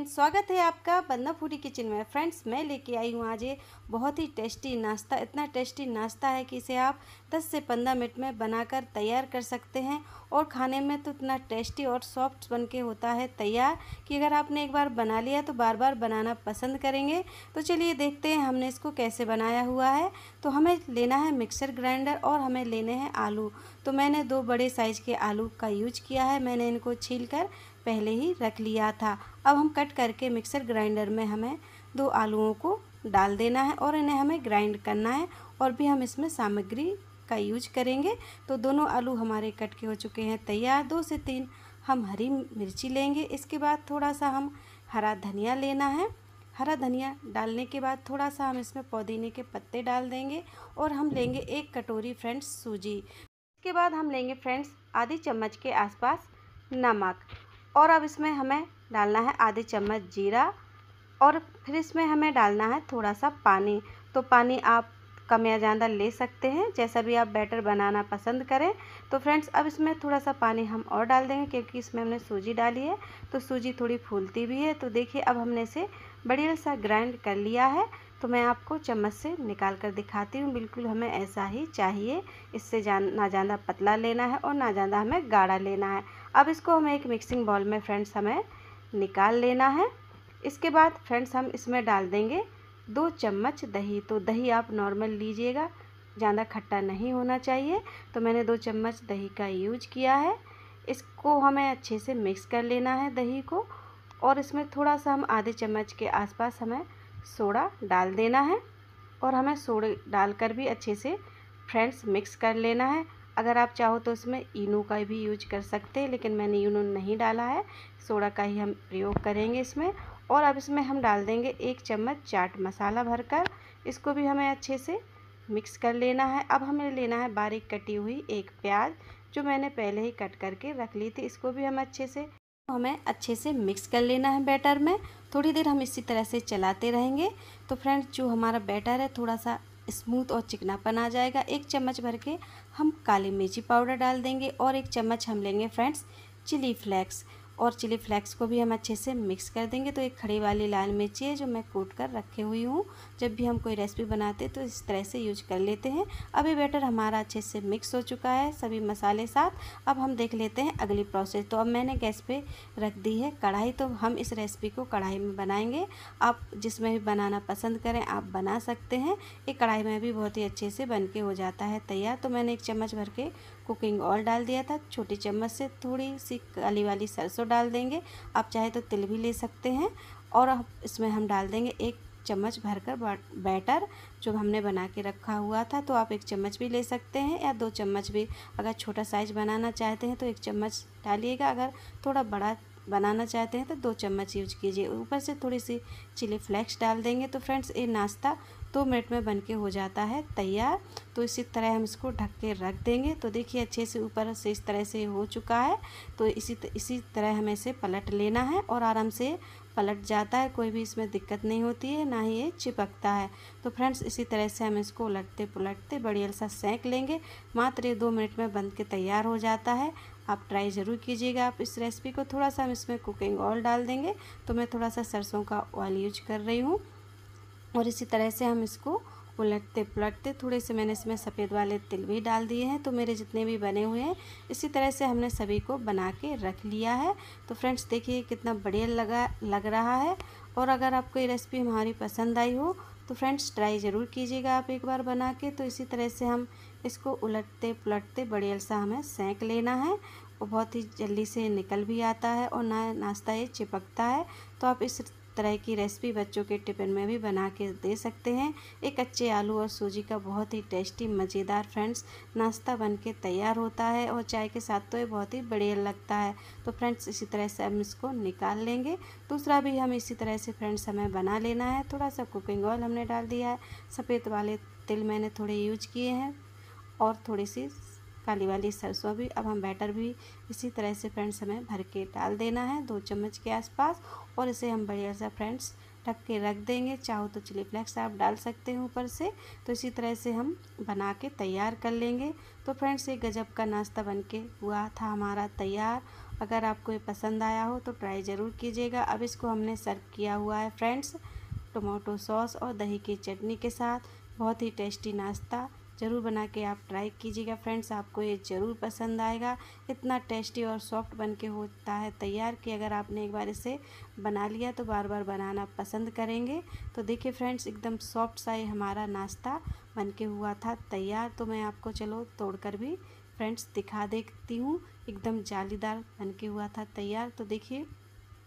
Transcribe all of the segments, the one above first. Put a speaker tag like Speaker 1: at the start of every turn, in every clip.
Speaker 1: friend स्वागत है आपका फूडी किचन में फ्रेंड्स मैं लेके आई हूँ आज ये बहुत ही टेस्टी नाश्ता इतना टेस्टी नाश्ता है कि इसे आप 10 से 15 मिनट में बनाकर तैयार कर सकते हैं और खाने में तो इतना टेस्टी और सॉफ्ट बन के होता है तैयार कि अगर आपने एक बार बना लिया तो बार बार बनाना पसंद करेंगे तो चलिए देखते हैं हमने इसको कैसे बनाया हुआ है तो हमें लेना है मिक्सर ग्राइंडर और हमें लेने हैं आलू तो मैंने दो बड़े साइज़ के आलू का यूज किया है मैंने इनको छील कर पहले ही रख लिया था अब हम कट करके मिक्सर ग्राइंडर में हमें दो आलूओं को डाल देना है और इन्हें हमें ग्राइंड करना है और भी हम इसमें सामग्री का यूज करेंगे तो दोनों आलू हमारे कट के हो चुके हैं तैयार दो से तीन हम हरी मिर्ची लेंगे इसके बाद थोड़ा सा हम हरा धनिया लेना है हरा धनिया डालने के बाद थोड़ा सा हम इसमें पुदीने के पत्ते डाल देंगे और हम लेंगे एक कटोरी फ्रेंड्स सूजी इसके बाद हम लेंगे फ्रेंड्स आधी चम्मच के आसपास नमक और अब इसमें हमें डालना है आधे चम्मच जीरा और फिर इसमें हमें डालना है थोड़ा सा पानी तो पानी आप कम या ज़्यादा ले सकते हैं जैसा भी आप बैटर बनाना पसंद करें तो फ्रेंड्स अब इसमें थोड़ा सा पानी हम और डाल देंगे क्योंकि इसमें हमने सूजी डाली है तो सूजी थोड़ी फूलती भी है तो देखिए अब हमने इसे बढ़िया सा ग्राइंड कर लिया है तो मैं आपको चम्मच से निकाल कर दिखाती हूँ बिल्कुल हमें ऐसा ही चाहिए इससे जान ना ज़्यादा पतला लेना है और ना ज़्यादा हमें गाढ़ा लेना है अब इसको हमें एक मिक्सिंग बॉल में फ्रेंड्स हमें निकाल लेना है इसके बाद फ्रेंड्स हम इसमें डाल देंगे दो चम्मच दही तो दही आप नॉर्मल लीजिएगा ज़्यादा खट्टा नहीं होना चाहिए तो मैंने दो चम्मच दही का यूज किया है इसको हमें अच्छे से मिक्स कर लेना है दही को और इसमें थोड़ा सा हम आधे चम्मच के आसपास हमें सोडा डाल देना है और हमें सोडे डालकर भी अच्छे से फ्रेंड्स मिक्स कर लेना है अगर आप चाहो तो इसमें इनो का भी यूज कर सकते हैं लेकिन मैंने इनो नहीं डाला है सोडा का ही हम प्रयोग करेंगे इसमें और अब इसमें हम डाल देंगे एक चम्मच चाट मसाला भरकर इसको भी हमें अच्छे से मिक्स कर लेना है अब हमें लेना है बारीक कटी हुई एक प्याज जो मैंने पहले ही कट करके रख ली थी इसको भी हम अच्छे से हमें अच्छे से मिक्स कर लेना है बैटर में थोड़ी देर हम इसी तरह से चलाते रहेंगे तो फ्रेंड्स जो हमारा बैटर है थोड़ा सा स्मूथ और चिकनापन आ जाएगा एक चम्मच भर के हम काली मिर्ची पाउडर डाल देंगे और एक चम्मच हम लेंगे फ्रेंड्स चिली फ्लेक्स और चिली फ्लेक्स को भी हम अच्छे से मिक्स कर देंगे तो एक खड़ी वाली लाल मिर्ची है जो मैं कूट कर रखे हुई हूँ जब भी हम कोई रेसिपी बनाते तो इस तरह से यूज कर लेते हैं अभी बैटर हमारा अच्छे से मिक्स हो चुका है सभी मसाले साथ अब हम देख लेते हैं अगली प्रोसेस तो अब मैंने गैस पर रख दी है कढ़ाई तो हम इस रेसिपी को कढ़ाई में बनाएंगे आप जिसमें भी बनाना पसंद करें आप बना सकते हैं ये कढ़ाई में भी बहुत ही अच्छे से बन के हो जाता है तैयार तो मैंने एक चम्मच भर के कुकिंग ऑयल डाल दिया था छोटी चम्मच से थोड़ी सी काली वाली सरसों डाल देंगे आप चाहे तो तिल भी ले सकते हैं और इसमें हम डाल देंगे एक चम्मच भरकर बैटर जो हमने बना के रखा हुआ था तो आप एक चम्मच भी ले सकते हैं या दो चम्मच भी अगर छोटा साइज बनाना चाहते हैं तो एक चम्मच डालिएगा अगर थोड़ा बड़ा बनाना चाहते हैं तो दो चम्मच यूज कीजिए ऊपर से थोड़ी सी चिली फ्लेक्स डाल देंगे तो फ्रेंड्स ये नाश्ता दो मिनट में बनके हो जाता है तैयार तो इसी तरह हम इसको ढक के रख देंगे तो देखिए अच्छे से ऊपर से इस तरह से हो चुका है तो इसी इसी तरह हमें इसे पलट लेना है और आराम से पलट जाता है कोई भी इसमें दिक्कत नहीं होती है ना ही ये चिपकता है तो फ्रेंड्स इसी तरह से हम इसको उलटते पुलटते बढ़िया सा सेंक लेंगे मात्र ये दो मिनट में बन के तैयार हो जाता है आप ट्राई ज़रूर कीजिएगा आप इस रेसिपी को थोड़ा सा हम इसमें कुकिंग ऑयल डाल देंगे तो मैं थोड़ा सा सरसों का ऑयल यूज कर रही हूँ और इसी तरह से हम इसको उलटते पलटते थोड़े से मैंने इसमें सफ़ेद वाले तिल भी डाल दिए हैं तो मेरे जितने भी बने हुए हैं इसी तरह से हमने सभी को बना के रख लिया है तो फ्रेंड्स देखिए कितना बढ़िया लगा लग रहा है और अगर आपको ये रेसिपी हमारी पसंद आई हो तो फ्रेंड्स ट्राई ज़रूर कीजिएगा आप एक बार बना के तो इसी तरह से हम इसको उलटते पलटते बड़े सा हमें सेंक लेना है और बहुत ही जल्दी से निकल भी आता है और ना नाश्ता ये चिपकता है तो आप इस तरह की रेसिपी बच्चों के टिफ़िन में भी बना के दे सकते हैं एक कच्चे आलू और सूजी का बहुत ही टेस्टी मज़ेदार फ्रेंड्स नाश्ता बन के तैयार होता है और चाय के साथ तो ये बहुत ही बढ़िया लगता है तो फ्रेंड्स इसी तरह से हम इसको निकाल लेंगे दूसरा भी हम इसी तरह से फ्रेंड्स हमें बना लेना है थोड़ा सा कुकिंग ऑयल हमने डाल दिया है सफ़ेद वाले तिल मैंने थोड़े यूज किए हैं और थोड़ी सी काली वाली सरसों भी अब हम बैटर भी इसी तरह से फ्रेंड्स हमें भर के डाल देना है दो चम्मच के आसपास और इसे हम बढ़िया सा फ्रेंड्स ढक के रख देंगे चाहो तो चिली फ्लेक्स आप डाल सकते हैं ऊपर से तो इसी तरह से हम बना के तैयार कर लेंगे तो फ्रेंड्स ये गजब का नाश्ता बन के हुआ था हमारा तैयार अगर आपको ये पसंद आया हो तो ट्राई ज़रूर कीजिएगा अब इसको हमने सर्व किया हुआ है फ्रेंड्स टमाटो सॉस और दही की चटनी के साथ बहुत ही टेस्टी नाश्ता ज़रूर बना के आप ट्राई कीजिएगा फ्रेंड्स आपको ये ज़रूर पसंद आएगा इतना टेस्टी और सॉफ्ट बन के होता है तैयार कि अगर आपने एक बार इसे बना लिया तो बार बार बनाना पसंद करेंगे तो देखिए फ्रेंड्स एकदम सॉफ्ट सा ये हमारा नाश्ता बन के हुआ था तैयार तो मैं आपको चलो तोड़कर भी फ्रेंड्स दिखा देती हूँ एकदम जालीदार बन के हुआ था तैयार तो देखिए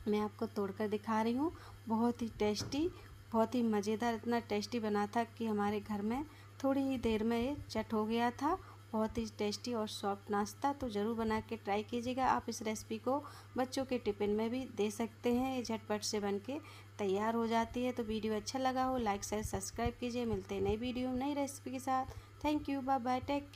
Speaker 1: मैं आपको तोड़कर दिखा रही हूँ बहुत ही टेस्टी बहुत ही मज़ेदार इतना टेस्टी बना था कि हमारे घर में थोड़ी ही देर में ये चट हो गया था बहुत ही टेस्टी और सॉफ्ट नाश्ता तो ज़रूर बना के ट्राई कीजिएगा आप इस रेसिपी को बच्चों के टिफ़िन में भी दे सकते हैं ये झटपट से बन के तैयार हो जाती है तो वीडियो अच्छा लगा हो लाइक शेयर सब्सक्राइब कीजिए मिलते हैं नई वीडियो नई रेसिपी के साथ thank you bye bye take